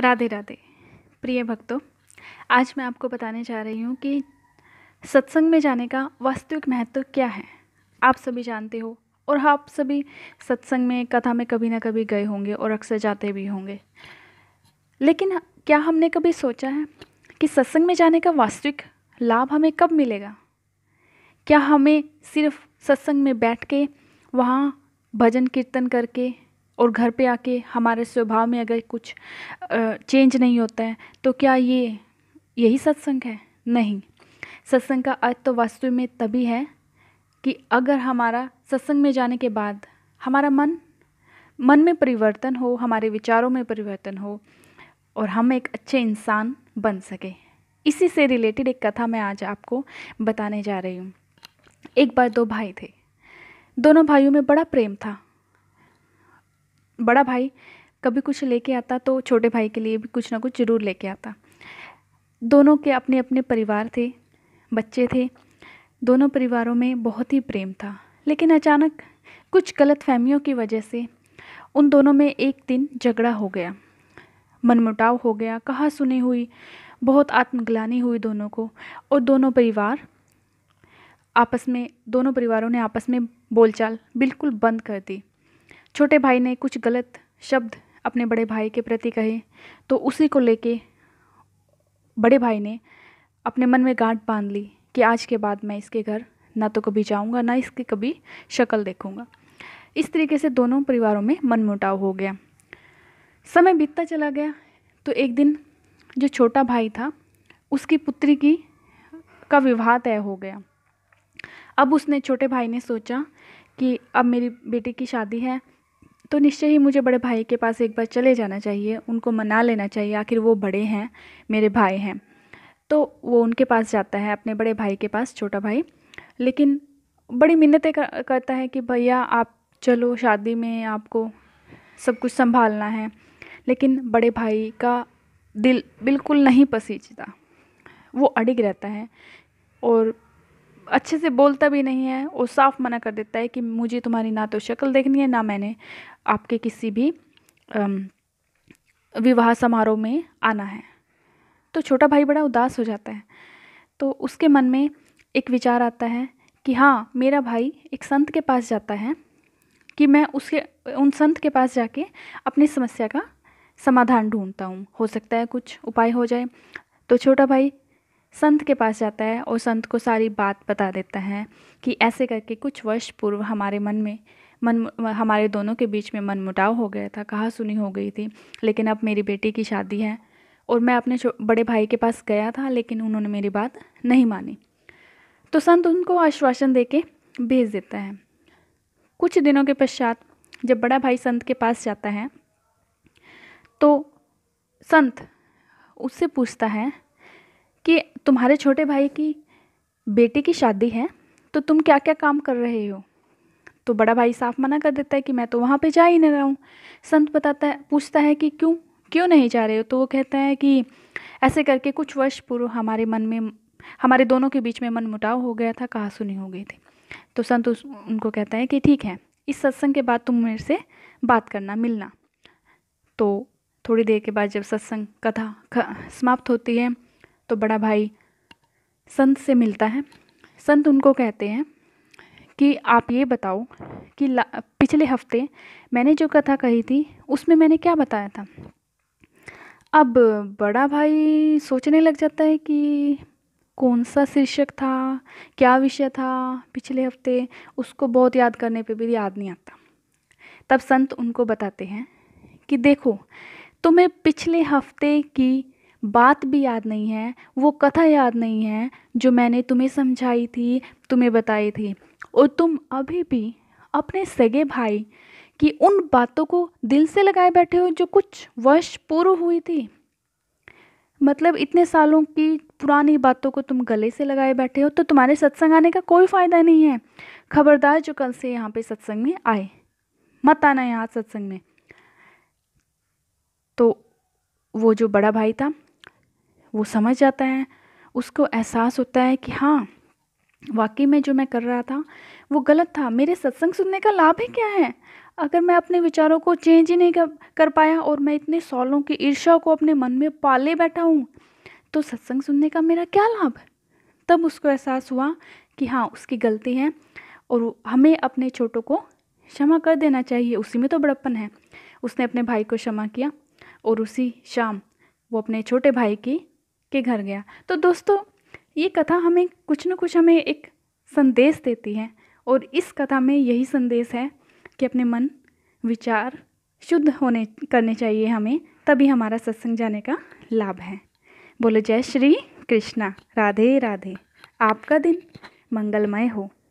राधे राधे प्रिय भक्तों आज मैं आपको बताने जा रही हूँ कि सत्संग में जाने का वास्तविक महत्व क्या है आप सभी जानते हो और आप सभी सत्संग में कथा में कभी ना कभी गए होंगे और अक्सर जाते भी होंगे लेकिन क्या हमने कभी सोचा है कि सत्संग में जाने का वास्तविक लाभ हमें कब मिलेगा क्या हमें सिर्फ सत्संग में बैठ के वहाँ भजन कीर्तन करके और घर पे आके हमारे स्वभाव में अगर कुछ चेंज नहीं होता है तो क्या ये यही सत्संग है नहीं सत्संग का अर्थ तो वास्तव में तभी है कि अगर हमारा सत्संग में जाने के बाद हमारा मन मन में परिवर्तन हो हमारे विचारों में परिवर्तन हो और हम एक अच्छे इंसान बन सके इसी से रिलेटेड एक कथा मैं आज आपको बताने जा रही हूँ एक बार दो भाई थे दोनों भाइयों में बड़ा प्रेम था बड़ा भाई कभी कुछ लेके आता तो छोटे भाई के लिए भी कुछ ना कुछ ज़रूर लेके आता दोनों के अपने अपने परिवार थे बच्चे थे दोनों परिवारों में बहुत ही प्रेम था लेकिन अचानक कुछ गलत फहमियों की वजह से उन दोनों में एक दिन झगड़ा हो गया मनमुटाव हो गया कहा सुनी हुई बहुत आत्मग्लानी हुई दोनों को और दोनों परिवार आपस में दोनों परिवारों ने आपस में बोलचाल बिल्कुल बंद कर दी छोटे भाई ने कुछ गलत शब्द अपने बड़े भाई के प्रति कहे तो उसी को लेके बड़े भाई ने अपने मन में गांठ बांध ली कि आज के बाद मैं इसके घर ना तो कभी जाऊंगा ना इसकी कभी शक्ल देखूंगा इस तरीके से दोनों परिवारों में मनमुटाव हो गया समय बीतता चला गया तो एक दिन जो छोटा भाई था उसकी पुत्री की का विवाह तय हो गया अब उसने छोटे भाई ने सोचा कि अब मेरी बेटी की शादी है तो निश्चय ही मुझे बड़े भाई के पास एक बार चले जाना चाहिए उनको मना लेना चाहिए आखिर वो बड़े हैं मेरे भाई हैं तो वो उनके पास जाता है अपने बड़े भाई के पास छोटा भाई लेकिन बड़ी मिन्नतें कर, करता है कि भैया आप चलो शादी में आपको सब कुछ संभालना है लेकिन बड़े भाई का दिल बिल्कुल नहीं पसीजता वो अड़िग रहता है और अच्छे से बोलता भी नहीं है वो साफ मना कर देता है कि मुझे तुम्हारी ना तो शक्ल देखनी है ना मैंने आपके किसी भी विवाह समारोह में आना है तो छोटा भाई बड़ा उदास हो जाता है तो उसके मन में एक विचार आता है कि हाँ मेरा भाई एक संत के पास जाता है कि मैं उसके उन संत के पास जाके अपनी समस्या का समाधान ढूंढता हूँ हो सकता है कुछ उपाय हो जाए तो छोटा भाई संत के पास जाता है और संत को सारी बात बता देता है कि ऐसे करके कुछ वर्ष पूर्व हमारे मन में मन हमारे दोनों के बीच में मनमुटाव हो गया था कहा सुनी हो गई थी लेकिन अब मेरी बेटी की शादी है और मैं अपने बड़े भाई के पास गया था लेकिन उन्होंने मेरी बात नहीं मानी तो संत उनको आश्वासन दे के भेज देता है कुछ दिनों के पश्चात जब बड़ा भाई संत के पास जाता है तो संत उससे पूछता है कि तुम्हारे छोटे भाई की बेटे की शादी है तो तुम क्या क्या काम कर रहे हो तो बड़ा भाई साफ मना कर देता है कि मैं तो वहाँ पे जा ही नहीं रहा हूँ संत बताता है पूछता है कि क्यों क्यों नहीं जा रहे हो तो वो कहता है कि ऐसे करके कुछ वर्ष पूर्व हमारे मन में हमारे दोनों के बीच में मन मुटाव हो गया था कहा सुनी हो गई थी तो संत उस उनको कहता है कि ठीक है इस सत्संग के बाद तुम मेरे से बात करना मिलना तो थोड़ी देर के बाद जब सत्संग कथा समाप्त होती है तो बड़ा भाई संत से मिलता है संत उनको कहते हैं कि आप ये बताओ कि पिछले हफ्ते मैंने जो कथा कही थी उसमें मैंने क्या बताया था अब बड़ा भाई सोचने लग जाता है कि कौन सा शीर्षक था क्या विषय था पिछले हफ्ते उसको बहुत याद करने पे भी याद नहीं आता तब संत उनको बताते हैं कि देखो तुम्हें पिछले हफ्ते की बात भी याद नहीं है वो कथा याद नहीं है जो मैंने तुम्हें समझाई थी तुम्हें बताई थी और तुम अभी भी अपने सगे भाई की उन बातों को दिल से लगाए बैठे हो जो कुछ वर्ष पूर्व हुई थी मतलब इतने सालों की पुरानी बातों को तुम गले से लगाए बैठे हो तो तुम्हारे सत्संग आने का कोई फ़ायदा नहीं है खबरदार जो कल से यहाँ पे सत्संग में आए मत आना यहाँ सत्संग में तो वो जो बड़ा भाई था वो समझ जाता है उसको एहसास होता है कि हाँ वाकई में जो मैं कर रहा था वो गलत था मेरे सत्संग सुनने का लाभ ही क्या है अगर मैं अपने विचारों को चेंज ही नहीं कर, पाया और मैं इतने सालों की ईर्ष्या को अपने मन में पाले बैठा हूँ तो सत्संग सुनने का मेरा क्या लाभ तब उसको एहसास हुआ कि हाँ उसकी गलती है और हमें अपने छोटों को क्षमा कर देना चाहिए उसी में तो बड़प्पन है उसने अपने भाई को क्षमा किया और उसी शाम वो अपने छोटे भाई की के घर गया तो दोस्तों ये कथा हमें कुछ न कुछ हमें एक संदेश देती है और इस कथा में यही संदेश है कि अपने मन विचार शुद्ध होने करने चाहिए हमें तभी हमारा सत्संग जाने का लाभ है बोले जय श्री कृष्णा राधे राधे आपका दिन मंगलमय हो